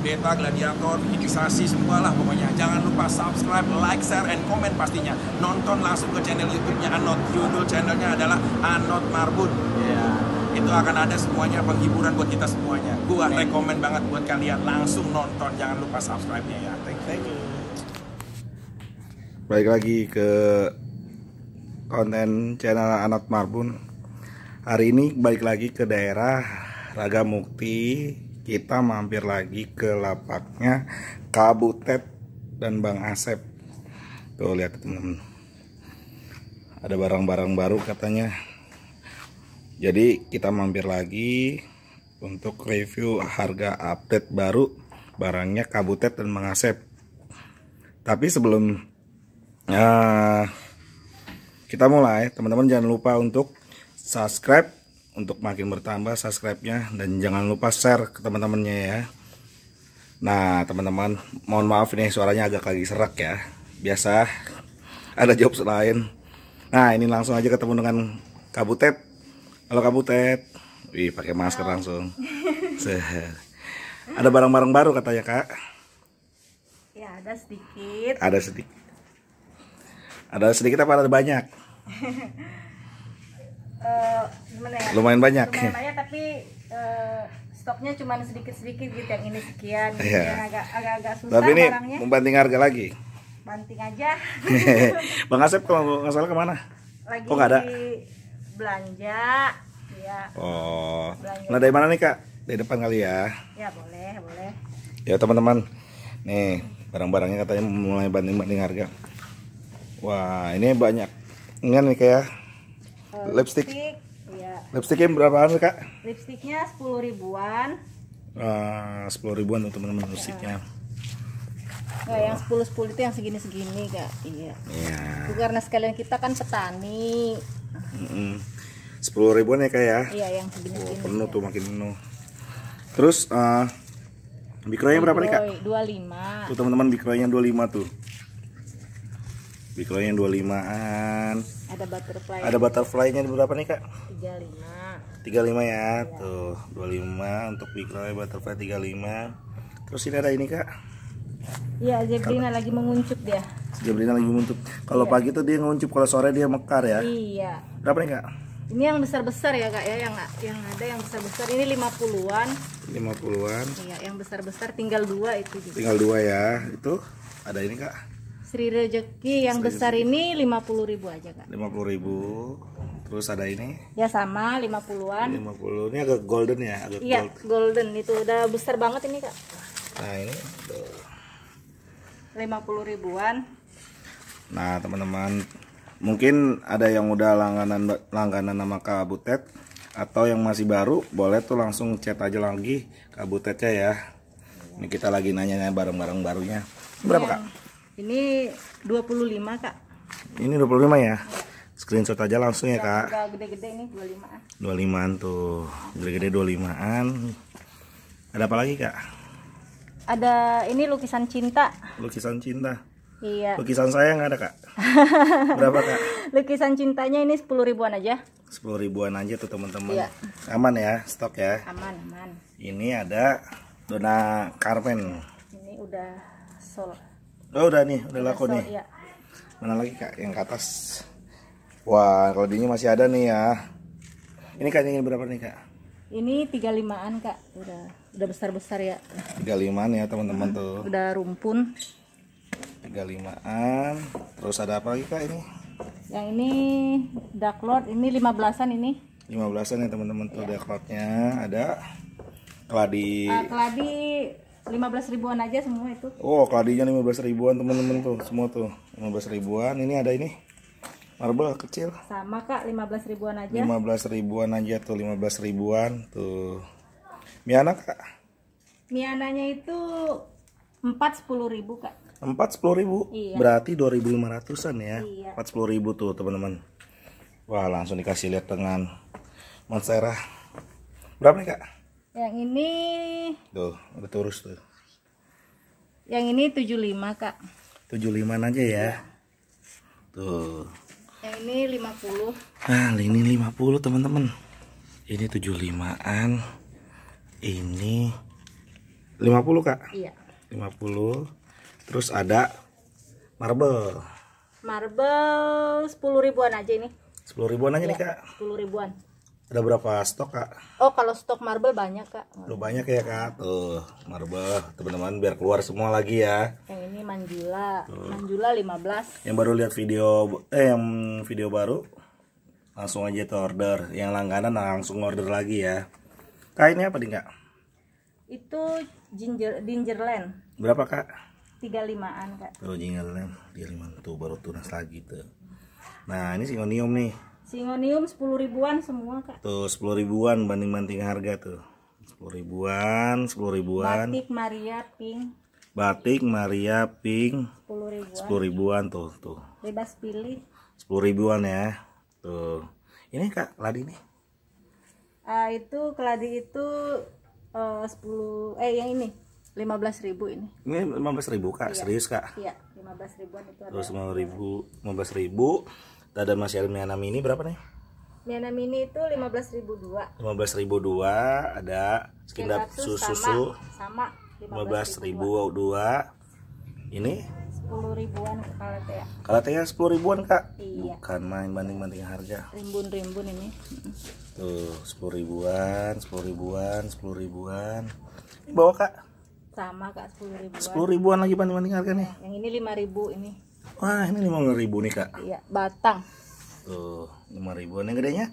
beta gladiator semua semualah pokoknya jangan lupa subscribe like share and comment pastinya nonton langsung ke channel youtube-nya Anot judul channelnya adalah Anot Marbun yeah. itu akan ada semuanya penghiburan buat kita semuanya gua okay. rekomend banget buat kalian langsung nonton jangan lupa subscribe-nya ya thank, thank you balik lagi ke konten channel Anot Marbun hari ini balik lagi ke daerah Raga Mukti kita mampir lagi ke lapaknya Kabutet dan Bang Asep. Tuh lihat teman-teman. Ada barang-barang baru katanya. Jadi kita mampir lagi untuk review harga update baru barangnya Kabutet dan Bang Asep. Tapi sebelum uh, kita mulai, teman-teman jangan lupa untuk subscribe untuk makin bertambah subscribe-nya dan jangan lupa share ke teman-temannya ya. Nah, teman-teman, mohon maaf nih suaranya agak lagi serak ya. Biasa ada job selain. Nah, ini langsung aja ketemu dengan Kabutet. Halo Kabutet. Wih, pakai masker langsung. ada barang-barang baru katanya, Kak. Ya, ada sedikit. Ada sedikit. Ada sedikit apa ada banyak? Eh, gimana ya lumayan banyak lumayan banyak tapi uh, stoknya cuma sedikit sedikit gitu yang ini sekian gitu yeah. yang agak agak susah tapi ini barangnya. membanting harga lagi banting aja bang Asep kalau nggak salah kemana lagi nggak ada belanja ya oh belanja. nah dari mana nih kak dari depan kali ya ya boleh boleh ya teman-teman nih barang-barangnya katanya mulai banding banding harga wah ini banyak ini nih kayak ya? Eh, lipstick. lipstick. Iya. Lipstiknya berapaan kak? Lipstiknya sepuluh ribuan. Ah, sepuluh ribuan untuk teman-teman lipstiknya. Iya. Nah, yang sepuluh sepuluh itu yang segini-segini kak. Iya. Iya. karena sekalian kita kan petani. Sepuluh mm -hmm. ribuan ya kak ya? Iya yang segini-segini. Oh, penuh ya. tuh makin penuh. Terus uh, bikroynya berapa nih kak? Dua lima. Tuh teman-teman bikroynya dua lima tuh. Bikroy yang 25-an. Ada butterfly. Ada butterfly-nya berapa nih, Kak? 35. 35 ya. ya. Tuh, 25 untuk Bikroy butterfly 35. Terus ini ada ini, Kak. Iya, Jebrina Kalo... lagi menguncup dia. Jebrina lagi menguncup. Kalau ya. pagi tuh dia menguncup, kalau sore dia mekar ya. Iya. Berapa nih, Kak? Ini yang besar-besar ya, Kak ya, yang yang ada yang besar-besar ini 50-an. 50-an. Iya, yang besar-besar tinggal dua itu juga. Tinggal dua ya. Itu ada ini, Kak. Sri rejeki yang Sri besar Rezeki. ini 50 ribu aja kak. 50 ribu. Terus ada ini? Ya sama 50an 50 puluh ini agak golden ya, agak Iya gold. golden itu udah besar banget ini kak. Nah ini. 50 ribuan. Nah teman-teman mungkin ada yang udah langganan langganan nama Kak Butet atau yang masih baru boleh tuh langsung chat aja lagi Kak Butetnya ya. Ini kita lagi nanya-nanya barang-barang barunya. Berapa iya. kak? Ini 25, Kak. Ini 25 ya? Screenshot aja langsung ya, iya, Kak. Udah gede-gede ini 25-an. 25-an tuh. Gede-gede 25-an. Ada apa lagi, Kak? Ada ini lukisan cinta. Lukisan cinta. Iya. Lukisan saya nggak ada kak. Berapa kak? Lukisan cintanya ini 10 ribuan aja. 10 ribuan aja tuh teman-teman. Iya. Aman ya, stok ya. Aman, aman. Ini ada dona carpen. Ini udah sold. Oh udah nih, udah laku nih. Iya. Mana lagi kak yang ke atas? Wah, kalau ini masih ada nih ya. Ini kak ingin berapa nih kak? Ini 35-an kak, udah udah besar-besar ya. 35-an ya teman-teman hmm. tuh. Ah, udah rumpun. 35-an. Terus ada apa lagi kak ini? Yang ini Dark Lord, ini 15-an ini. 15-an ya teman-teman tuh ya. Dark Lordnya ada keladi. Uh, keladi lima belas ribuan aja semua itu. Oh, kladinya belas ribuan teman-teman tuh, semua tuh. lima belas ribuan. Ini ada ini. Marble kecil. Sama Kak, lima belas ribuan aja. lima belas ribuan aja tuh, lima belas ribuan tuh. Miana Kak. Miananya itu empat sepuluh ribu Kak. empat sepuluh ribu? Iya. Berarti lima ratusan ya. Iya. empat sepuluh ribu tuh, teman-teman. Wah, langsung dikasih lihat dengan Monstera. Berapa nih, Kak? Yang ini Tuh, udah terus tuh. Yang ini 75, Kak. 75 aja ya. Tuh. Yang ini 50. Nah, ini 50, teman-teman. Ini 75-an. Ini 50, Kak? Iya. 50. Terus ada marble. Marble 10 ribuan aja ini. 10 ribuan aja iya, nih, Kak. 10 ribuan. Ada berapa stok kak? Oh kalau stok marble banyak kak. Lu banyak ya kak, tuh marble teman-teman biar keluar semua lagi ya. Yang ini manjula, tuh. manjula 15. Yang baru lihat video, eh yang video baru langsung aja tuh order. Yang langganan langsung order lagi ya. Kak ini apa nih kak? Itu ginger, gingerland. Berapa kak? 35an kak. Tuh gingerland, 35 tuh baru tunas lagi tuh. Nah ini singonium nih Singonium 10 ribuan semua kak. Tuh 10 ribuan banding-banding harga tuh. 10 ribuan, 10 ribuan. Batik Maria Pink. Batik Maria Pink. 10 ribuan. 10 ribuan tuh tuh. Bebas pilih. 10 ribuan ya. Tuh. Ini kak ladi nih. Ah, uh, itu keladi itu eh, uh, 10 eh yang ini 15 ribu ini. Ini 15 ribu kak, iya. serius kak? Iya, 15 ribuan itu ada. Terus 15 ribu, 15 ribu dada Mas Miana Mini berapa nih? Miana Mini itu lima belas ribu dua, ada skin dap susu susu sama, ribu dua. Ini Sepuluh ribuan Kalatea. Ya. Kalatea sepuluh ribuan, Kak. Iya. Bukan main banding-banding harga. Rimbun-rimbun ini. Tuh, sepuluh ribuan, sepuluh ribuan, sepuluh ribuan. Ini bawa, Kak. Sama, Kak, sepuluh ribuan. Sepuluh ribuan lagi banding-banding harga nih. Yang ini lima ribu ini. Wah, ini lima ribu nih, Kak. Iya, batang. Tuh, lima ribu. yang gedenya?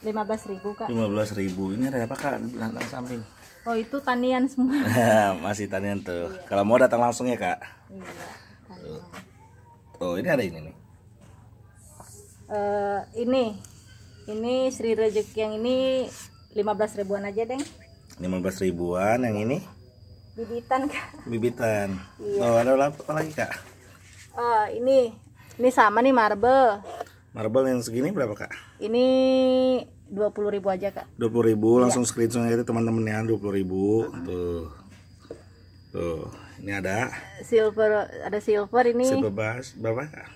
Lima belas ribu, Kak. Lima belas ribu. Ini ada apa, Kak? Di belakang samping. Oh, itu tanian semua. Masih tanian tuh. Iya. Kalau mau datang langsung ya, Kak. Iya. Tuh. tuh, ini ada ini nih. Uh, ini ini Sri Rejeki yang ini lima belas ribuan aja deng belas ribuan yang ini bibitan kak bibitan iya. oh ada apa lagi kak Oh, ini ini sama nih marble marble yang segini berapa kak ini dua puluh ribu aja kak dua puluh ribu ya. langsung screenshot aja teman-teman ya dua puluh ribu uh tuh tuh ini ada silver ada silver ini silver bass berapa kak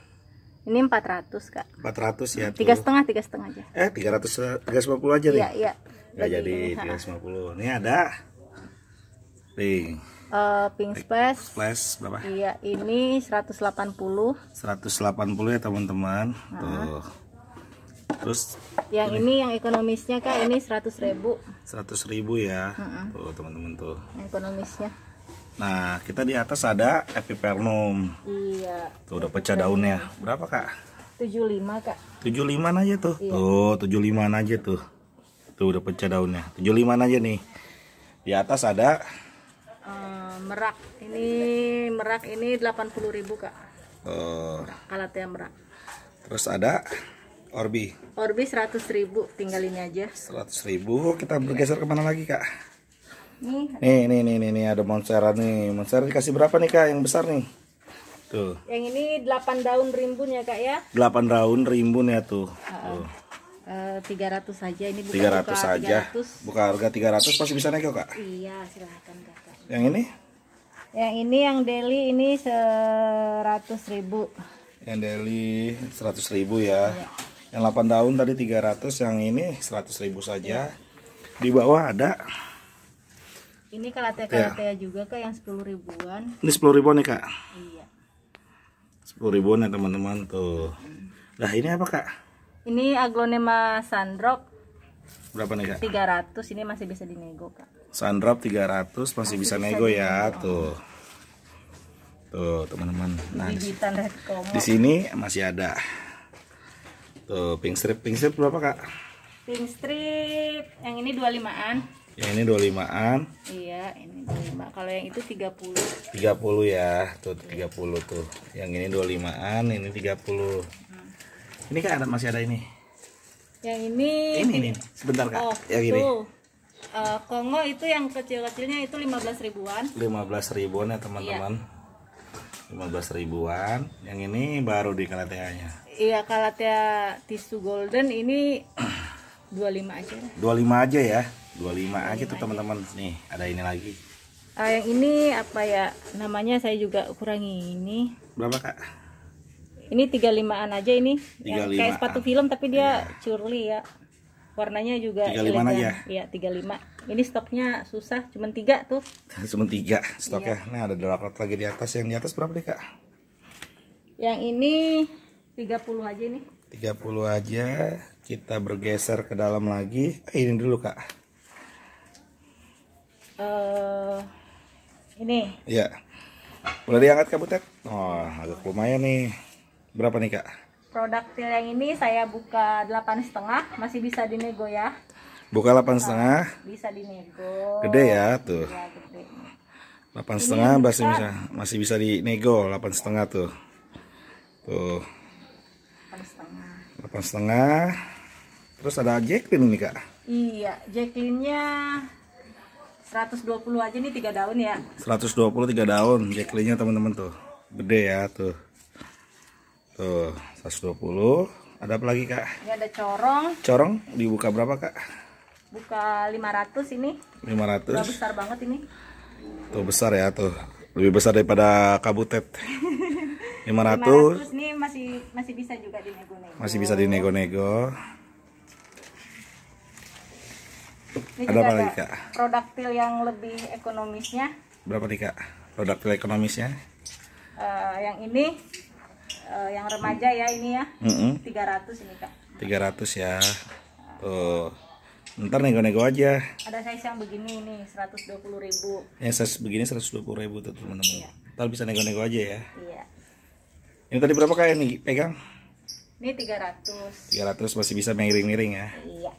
ini 400 kak 400 ya tiga setengah tiga setengah aja eh 300 350 aja nih iya iya Enggak jadi 350 ini ada Eh, pink. Uh, Pink Splash. Splash berapa? Iya, ini 180. 180 ya, teman-teman. Nah. Tuh. Terus yang ini. ini yang ekonomisnya Kak, ini 100.000. 100.000 ya. Uh -uh. Tuh, teman-teman tuh. Ekonomisnya. Nah, kita di atas ada epipernum. Iya. Tuh udah pecah daunnya. Berapa, Kak? 75, Kak. 75 aja tuh. Iya. Tuh, 75 aja tuh. Tuh udah pecah daunnya. 75 aja nih. Di atas ada Eh, merak ini merak ini ribu kak oh. yang merak terus ada Orbi Orbi 100.000 tinggal ini aja ribu kita bergeser yeah. kemana lagi kak nih nih nih nih nih, ada monstera nih monstera dikasih berapa nih kak yang besar nih tuh yang ini 8 daun rimbun ya kak ya 8 daun rimbun ya tuh, uh -uh. tuh eh, tiga ratus saja ini tiga 300 buka saja. Buka harga 300 pasti bisa naik kok, Kak? Iya, silahkan Kak. Yang ini? Yang ini yang daily ini 100.000. Yang daily 100.000 ya. ya. Yang 8 tahun tadi 300, yang ini 100.000 saja. Ya. Di bawah ada ini kalatea-kalatea ya. juga kak yang 10 ribuan. Ini 10 ribuan nih, Kak. Iya. 10 ribuan ya, teman-teman tuh. Nah, ini apa, Kak? Ini aglonema Sandrock. Berapa nih, Kak? 300, ini masih bisa dinego, Kak sandrop 300 masih, masih bisa, bisa nego ya tuh tuh teman-teman nah Bibitan di sini masih ada tuh pink strip pink strip berapa kak pink strip yang ini 25an yang ini 25an iya ini 25 kalau yang itu 30 30 ya tuh 30 tuh yang ini 25an ini 30 hmm. ini kak ada masih ada ini yang ini ini, ini. sebentar kak oh, yang tuh. ini Eh, Kongo itu yang kecil-kecilnya itu 15 ribuan 15 ribuan ya teman-teman iya. 15 ribuan yang ini baru di kalatea nya iya kalatea tisu golden ini 25 aja 25 aja ya 25, 25 aja tuh teman-teman nih ada ini lagi uh, yang ini apa ya namanya saya juga kurangi ini berapa kak ini 35an aja ini 35 an kayak sepatu film tapi dia iya. curly ya warnanya juga 35 elegan. aja iya 35 ini stoknya susah cuma tiga tuh Cuma tiga stoknya iya. nah ada delapan lagi di atas yang di atas berapa deh kak yang ini tiga puluh aja nih puluh aja kita bergeser ke dalam lagi eh, ini dulu kak uh, ini ya udah diangkat kak butet oh agak lumayan nih berapa nih kak produk til yang ini saya buka delapan setengah masih bisa dinego ya buka delapan setengah bisa dinego gede ya tuh iya, delapan setengah masih bisa masih bisa dinego delapan setengah tuh tuh delapan setengah terus ada Jacqueline nih kak iya Jacqueline nya 120 aja nih tiga daun ya 120 tiga daun Jacqueline nya teman-teman tuh gede ya tuh Tuh, 120. Ada apa lagi, Kak? Ini ada corong. Corong dibuka berapa, Kak? Buka 500 ini. 500. Udah besar banget ini. Tuh besar ya, tuh. Lebih besar daripada kabutet. 500. 500 ini masih masih bisa juga dinego-nego. Masih bisa dinego-nego. Ada apa lagi, Kak? Produk yang lebih ekonomisnya. Berapa nih, Kak? Produktil ekonomisnya? Uh, yang ini Eh, yang remaja ya ini ya. Mm -hmm. 300 ini Kak. 300 ya. Tuh. Ntar nego-nego aja. Ada saya yang begini ini 120 ribu Yang size begini 120 ribu tuh teman-teman. Iya. Ntar bisa nego-nego aja ya. Iya. Ini tadi berapa kayak nih pegang? Ini 300. 300 masih bisa miring-miring ya. Iya.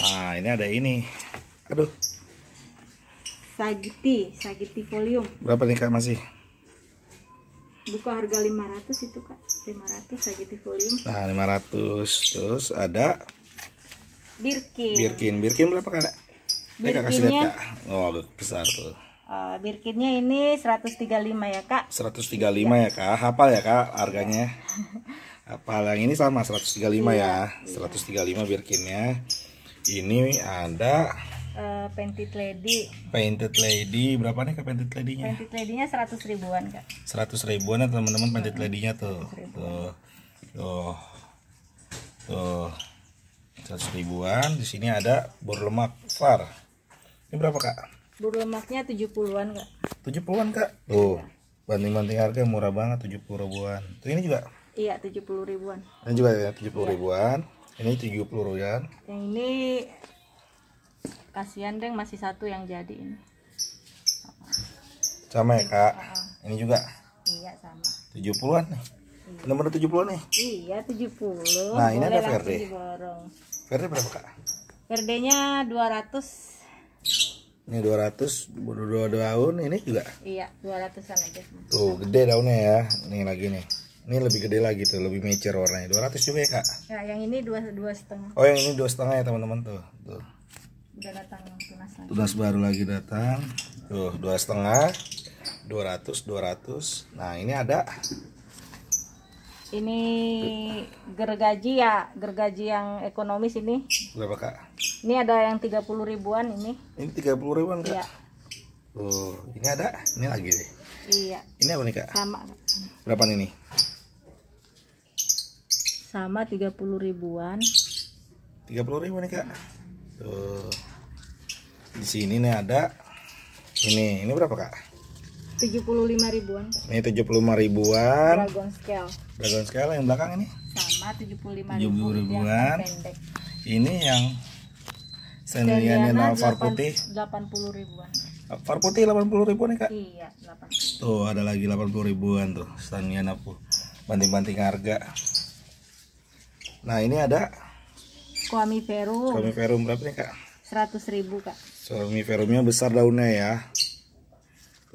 Nah, ini ada ini. Aduh. Sagiti, Sagiti volume. Berapa nih Kak masih? buku harga 500 itu kak 500 di volume nah 500 terus ada Birkin Birkin Birkin berapa kak Birkinnya kasih lihat kak oh besar tuh uh, Birkinnya ini 135 ya kak 135 ya, ya kak hafal ya kak harganya hafal yang ini sama 135 ya. iya, ya 135 Birkinnya ini ada Eh, painted Lady. Painted Lady berapa nih ke Painted Lady-nya? Painted Lady-nya 100 ribuan, Kak. 100 ribuan ya teman-teman Painted Lady-nya tuh. Tuh. Tuh. Tuh. 100 ribuan. Di sini ada berlemak far. Ini berapa, Kak? Berlemaknya 70-an, Kak. 70-an, Kak. Tuh. Banding-banding harga murah banget 70 ribuan. Tuh ini juga. Iya, 70 ribuan. Ini juga ya, 70 iya. ribuan. Ini 70 ribuan. Yang ini kasihan deng masih satu yang jadi ini sama ya kak uh, ini juga iya sama tujuh an nih iya. nomor 70 nih iya tujuh 70 nah ini Boleh ada Verde Verde berapa kak Verde nya ratus ini dua 200 dua daun ini juga iya dua ratusan aja tuh gede daunnya ya ini lagi nih ini lebih gede lagi tuh lebih mature warnanya 200 juga ya kak ya yang ini dua dua setengah oh yang ini dua setengah ya teman-teman tuh tuh tunas Tunas baru lagi datang. Tuh, dua setengah, dua ratus, dua ratus. Nah, ini ada. Ini gergaji ya, gergaji yang ekonomis ini. Berapa kak? Ini ada yang tiga puluh ribuan ini. Ini tiga puluh ribuan kak. Iya. Tuh, ini ada, ini lagi deh. Iya. Ini apa nih kak? Sama. Berapa ini? Sama tiga puluh ribuan. Tiga puluh ribuan nih kak. Tuh di sini nih ada ini ini berapa kak 75 ribuan ini 75 ribuan dragon scale dragon scale yang belakang ini sama 75 75 ribuan, ribuan yang ini yang sendirian alvar putih 80 ribuan Far putih 80 ribuan nih ya, kak? Iya 80 Tuh ada lagi 80 ribuan tuh Stanian aku Banting-banting harga Nah ini ada Kuami Verum Kuami Verum berapa nih kak? 100 ribu kak Somniferumnya besar daunnya ya.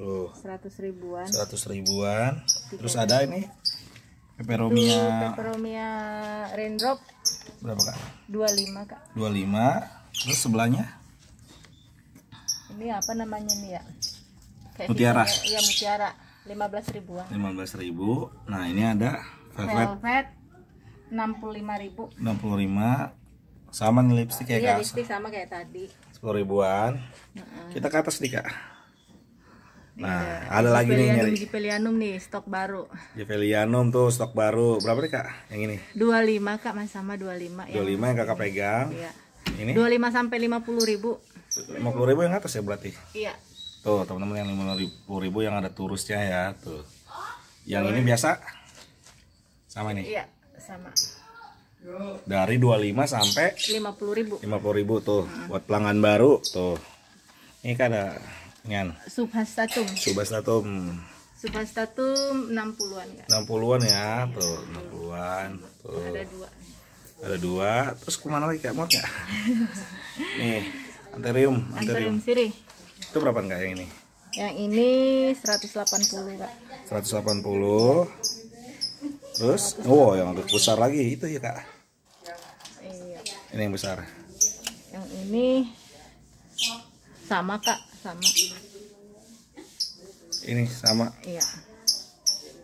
Tuh. 100 ribuan. 100 ribuan. Terus ada ini peperomia. Peperomia raindrop. Berapa, Kak? 25, Kak. 25. Terus sebelahnya? Ini apa namanya nih ya? Kayak mutiara. Ya. Iya, mutiara. 15 ribuan. 15 ribu. Nah, ini ada velvet. Velvet 65 ribu. 65 sama nih lipstick ya, iya, Kak? Iya, lipstick sama kayak tadi sepuluh ribuan nah. kita ke atas nih kak nah ya, ada lagi nih nyari nih stok baru Gipelianum tuh stok baru berapa nih kak yang ini Dua lima, kak mas sama dua 25 dua lima yang kakak pegang iya. ini lima sampai lima puluh ribu Lima puluh ribu yang atas ya berarti iya tuh teman-teman yang lima puluh ribu yang ada turusnya ya tuh yang ini biasa sama nih iya sama dari 25 sampai 50 ribu 50 ribu tuh hmm. buat pelanggan baru tuh ini kan ada ngan subhastatum subhastatum subhastatum 60-an ya 60-an ya tuh 60-an tuh ada dua ada dua terus kemana lagi kayak mod nggak ya? nih anterium anterium, anterium sirih itu berapa enggak yang ini yang ini 180 kak 180 terus 180. oh yang lebih besar lagi itu ya kak ini yang besar yang ini sama kak sama ini sama iya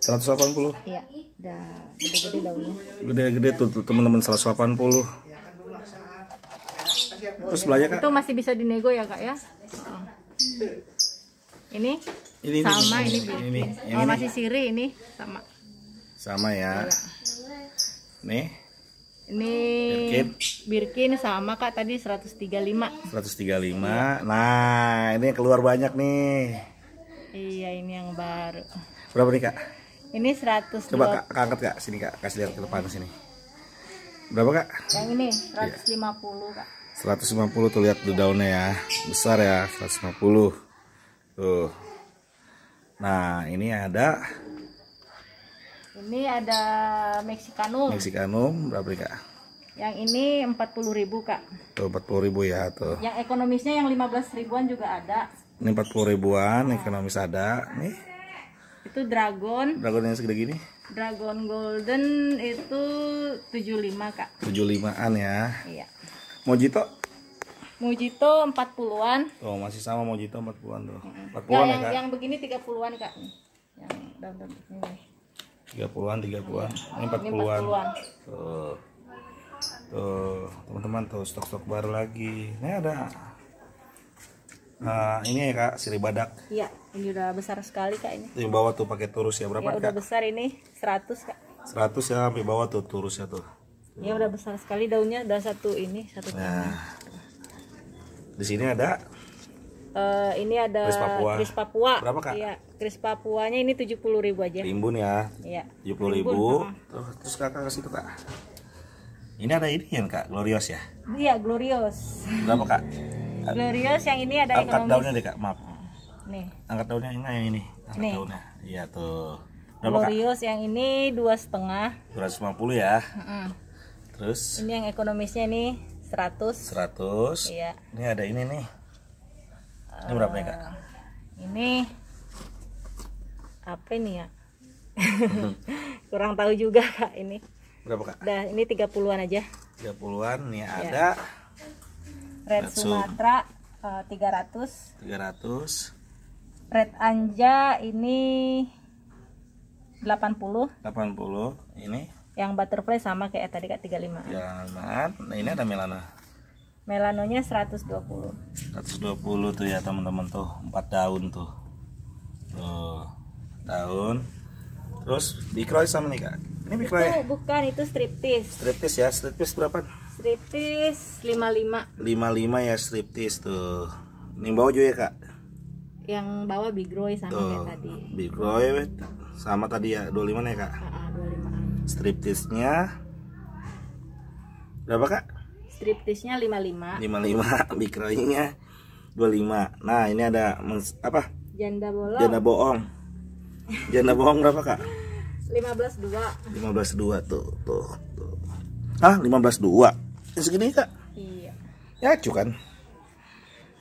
180 iya gede-gede daunnya gede-gede tuh, tuh teman-teman 180 terus belanja kak itu masih bisa dinego ya kak ya oh. ini ini sama ini ini, ini, ini. Oh, masih siri ini sama sama ya, ya. nih ini Birkin. sama Kak tadi 135. 135. Nah, ini yang keluar banyak nih. Iya, ini yang baru. Berapa nih, Kak? Ini 100. Coba Kak, kak angkat Kak, sini Kak, kasih lihat ke depan sini. Berapa, Kak? Yang ini 150, iya. Kak. 150 tuh lihat tuh daunnya ya. Besar ya, 150. Tuh. Nah, ini ada ini ada Mexicanum. Mexicanum berapa Kak? Yang ini ribu Kak. Tuh ribu ya, tuh. Yang ekonomisnya yang 15 ribuan juga ada. Ini 40 ribuan, nah. ekonomis ada. Nih. Itu dragon. Dragon yang segede gini? Dragon golden itu 75, Kak. 75-an ya. Iya. Mojito? Mojito 40-an. Tuh, masih sama Mojito 40-an tuh. 40-an ya, yang, ya, Kak. Yang begini 30-an, Kak. Yang daun-daun ini. 30-an, 30-an, ini 40-an. tuh. Tuh, teman-teman tuh stok-stok baru lagi. Ini ada Nah, ini ya Kak, siri badak. Iya, ini udah besar sekali Kak ini. Di bawah tuh pakai turus ya, berapa ya, udah Kak? besar ini, 100 Kak. 100 ya, sampai bawah tuh turusnya tuh. Ya udah besar sekali daunnya, udah satu ini, satu Nah, di sini ada uh, ini ada Kris Papua. Kris Papua. Berapa kak? Iya, Kris Papuanya ini tujuh puluh ribu aja. Rimbun ya? Iya. Tujuh puluh ribu. tuh terus, terus kakak kasih tuh kak. Ini ada ini kan kak, Glorious ya? Iya, Glorious. Berapa kak? Glorious yang ini ada Angkat ekonomis. daunnya deh kak, maaf. Nih. Angkat daunnya ini yang ini. Angkat Nih. daunnya. Iya tuh. Berapa Glorious kak? yang ini dua setengah. Dua ratus lima puluh ya. Mm -hmm. Terus? Ini yang ekonomisnya nih seratus. Seratus. Iya. Ini ada ini nih. Ini berapa nih, Kak? Eh, ini apa ini ya? Kurang tahu juga, Kak, ini. Berapa, Kak? Dah, ini 30-an aja. 30-an nih ya. ada Red Natsu. Sumatera uh, 300. 300. Red Anja ini 80. 80. Ini yang butterfly sama kayak tadi Kak 35. Ya, Nah, ini ada Milana melanonya 120 120 tuh ya teman-teman tuh empat daun tuh tuh daun terus dikroy sama nih kak ini dikroy itu bukan itu striptis striptis ya striptis berapa striptis 55 55 ya striptis tuh ini bawa juga ya kak yang big bigroy sama tuh, kayak tadi bigroy sama tadi ya 25 nih ya, kak ah, ah, uh -uh, 25 striptisnya berapa kak striptisnya 55 55 mikroinnya 25 nah ini ada mens, apa janda bolong janda bohong janda bohong berapa kak 152 152 tuh tuh, tuh. ah 15 2 yang segini kak iya ya acu kan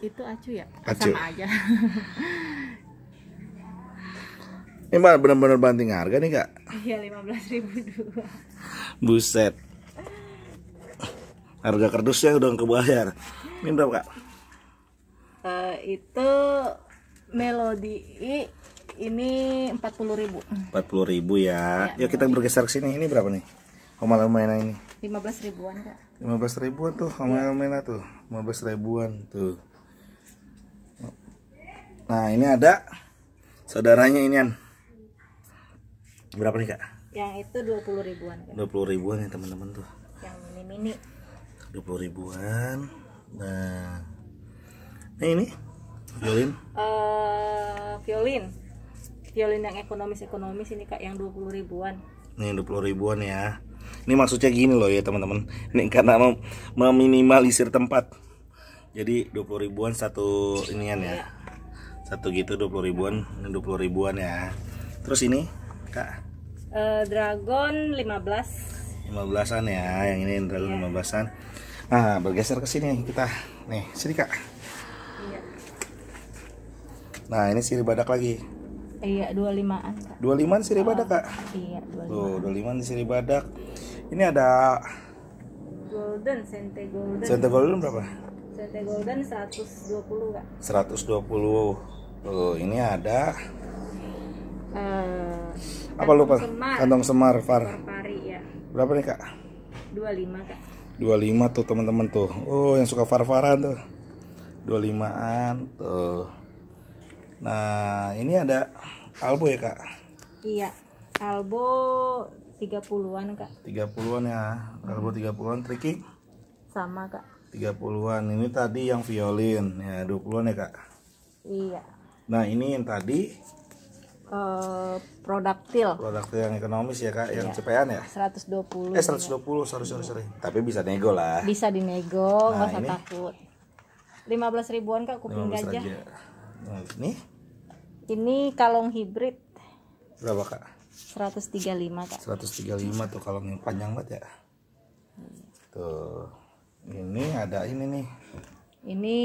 itu acu ya acu. sama aja ini benar-benar banting harga nih kak iya 15 ribu dua buset harga kardusnya udah kebayar minta kak uh, eh, itu melodi ini empat puluh ribu empat puluh ribu ya iya, ya, Yuk kita bergeser ke sini ini berapa nih Homal Mena ini lima belas ribuan kak lima belas ribuan tuh Homal Mena iya. tuh lima belas ribuan tuh nah ini ada saudaranya ini an berapa nih kak yang itu dua puluh ribuan dua puluh ribuan ya teman-teman tuh yang mini mini 20 ribuan nah nah ini violin uh, violin violin yang ekonomis ekonomis ini kak yang 20 ribuan ini 20 ribuan ya ini maksudnya gini loh ya teman-teman ini karena mem meminimalisir tempat jadi 20 ribuan satu inian ya iya. satu gitu 20 ribuan ini 20 ribuan ya terus ini kak uh, dragon 15 15-an ya yang ini Indrail iya. 15-an nah bergeser ke sini kita nih sini kak iya. nah ini siri badak lagi iya 25-an kak 25-an siri badak kak iya 25 tuh 25-an siri badak ini ada golden sente golden sente golden berapa sente golden 120 kak 120 tuh ini ada uh, apa lupa kantong semar, kantong semar far, far berapa nih kak? 25 kak 25 tuh teman-teman tuh oh yang suka far-faran tuh 25an tuh nah ini ada Albo ya kak? iya Albo 30-an kak 30-an ya Albo 30-an tricky? sama kak 30-an ini tadi yang violin ya 20-an ya kak? iya nah ini yang tadi uh, eh, produktil. Produktil yang ekonomis ya Kak, yang iya. CPN ya? 120. Eh 120, gitu ya. sorry sorry sorry. Iya. Tapi bisa nego lah. Bisa dinego, nah, nggak usah ini. takut. 15 ribuan Kak kuping gajah. Nah, ini? Ini kalong hibrid. Berapa Kak? 135 Kak. 135 tuh kalong yang panjang banget ya. Tuh. Ini ada ini nih. Ini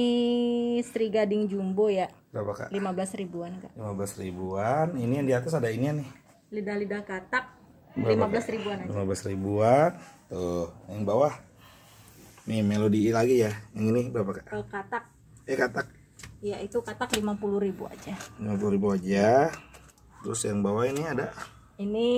sri gading jumbo ya berapa kak? 15 ribuan kak 15 ribuan ini yang di atas ada ini nih lidah-lidah katak lima 15 ribuan aja 15 ribuan tuh yang bawah nih melodi lagi ya yang ini berapa kak? Eh, katak eh katak ya itu katak 50 ribu aja 50 ribu aja terus yang bawah ini ada ini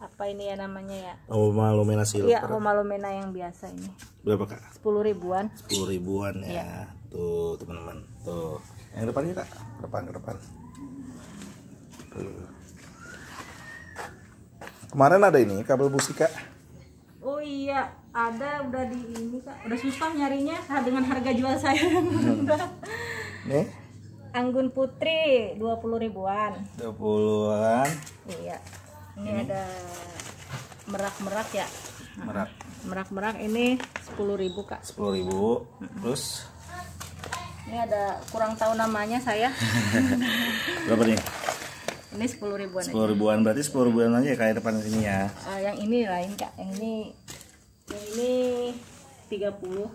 apa ini ya namanya ya? Oma lumena silver. Iya, Oma lumena yang biasa ini. Berapa kak? 10 ribuan. 10 ribuan ya. ya. Tuh teman-teman, tuh yang depan juga depan ke depan Tuh. kemarin ada ini kabel busi kak oh iya ada udah di ini kak udah susah nyarinya dengan harga jual saya hmm. nih anggun putri dua puluh ribuan dua an iya ini, ini. ada merak merak ya merak merak merak ini sepuluh ribu kak sepuluh ribu terus ini ada kurang tahu namanya saya berapa nih ini sepuluh ribuan sepuluh ribuan berarti sepuluh ribuan aja ya, kayak depan sini ya uh, yang ini lain kak yang ini yang ini tiga puluh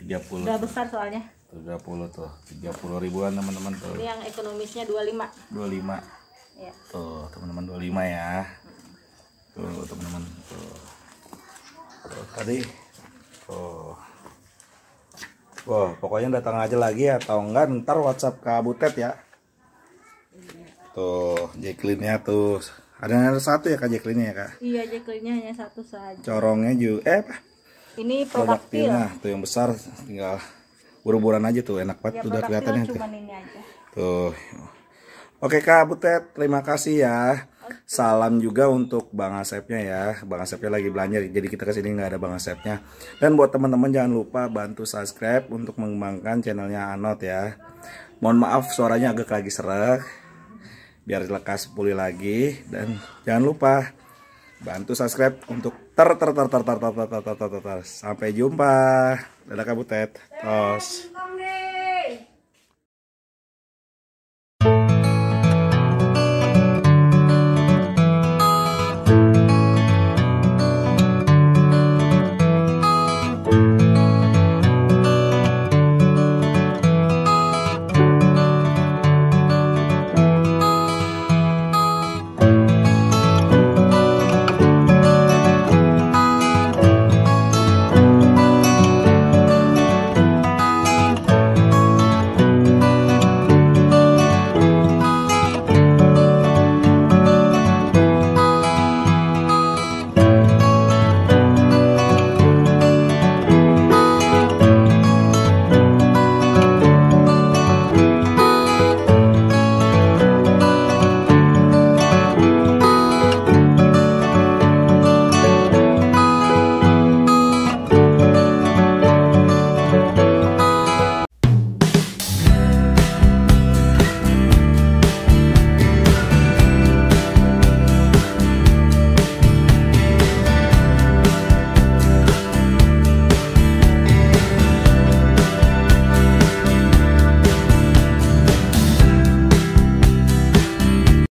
tiga puluh udah besar soalnya tiga puluh tuh tiga puluh ribuan teman-teman tuh ini yang ekonomisnya dua lima dua lima ya. tuh teman-teman dua lima ya tuh teman-teman tuh. tuh tadi tuh Wah, pokoknya datang aja lagi atau enggak ntar WhatsApp ke Butet ya. Tuh, Jacqueline-nya tuh. Ada ada satu ya Kak Jacqueline ya, Kak? Iya, jacqueline hanya satu saja. Corongnya juga eh apa? Ini produktif. Nah, tuh yang besar tinggal buru-buruan aja tuh, enak banget ya, udah kelihatannya tuh. Ini aja. Tuh. Oke Kak Butet, terima kasih ya. Salam juga untuk Bang Asepnya ya. Bang Asepnya lagi belanja, jadi kita kesini nggak ada Bang Asepnya. Dan buat teman-teman jangan lupa bantu subscribe untuk mengembangkan channelnya Anot ya. Mohon maaf suaranya agak lagi serak. Biar lekas pulih lagi. Dan jangan lupa bantu subscribe untuk ter ter ter ter ter ter ter ter ter ter ter sampai jumpa dadah kabutet tos